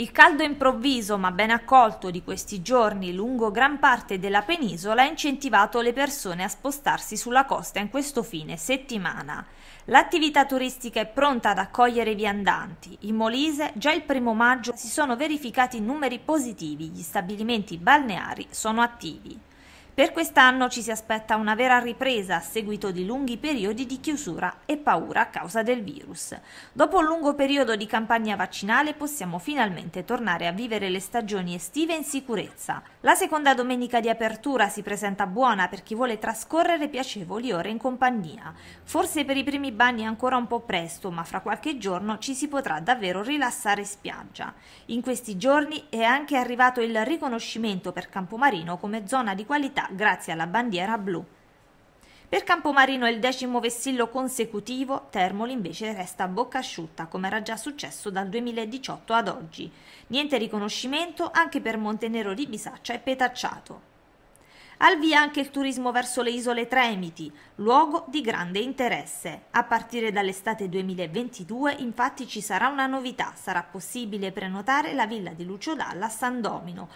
Il caldo improvviso ma ben accolto di questi giorni lungo gran parte della penisola ha incentivato le persone a spostarsi sulla costa in questo fine settimana. L'attività turistica è pronta ad accogliere i viandanti. In Molise già il primo maggio si sono verificati numeri positivi, gli stabilimenti balneari sono attivi. Per quest'anno ci si aspetta una vera ripresa a seguito di lunghi periodi di chiusura e paura a causa del virus. Dopo un lungo periodo di campagna vaccinale possiamo finalmente tornare a vivere le stagioni estive in sicurezza. La seconda domenica di apertura si presenta buona per chi vuole trascorrere piacevoli ore in compagnia. Forse per i primi bagni è ancora un po' presto, ma fra qualche giorno ci si potrà davvero rilassare in spiaggia. In questi giorni è anche arrivato il riconoscimento per Campomarino come zona di qualità grazie alla bandiera blu. Per Campomarino è il decimo vessillo consecutivo, Termoli invece resta a bocca asciutta, come era già successo dal 2018 ad oggi. Niente riconoscimento anche per Montenero di Bisaccia e Petacciato. Al via anche il turismo verso le isole Tremiti, luogo di grande interesse. A partire dall'estate 2022 infatti ci sarà una novità, sarà possibile prenotare la villa di Lucio Dalla a San Domino.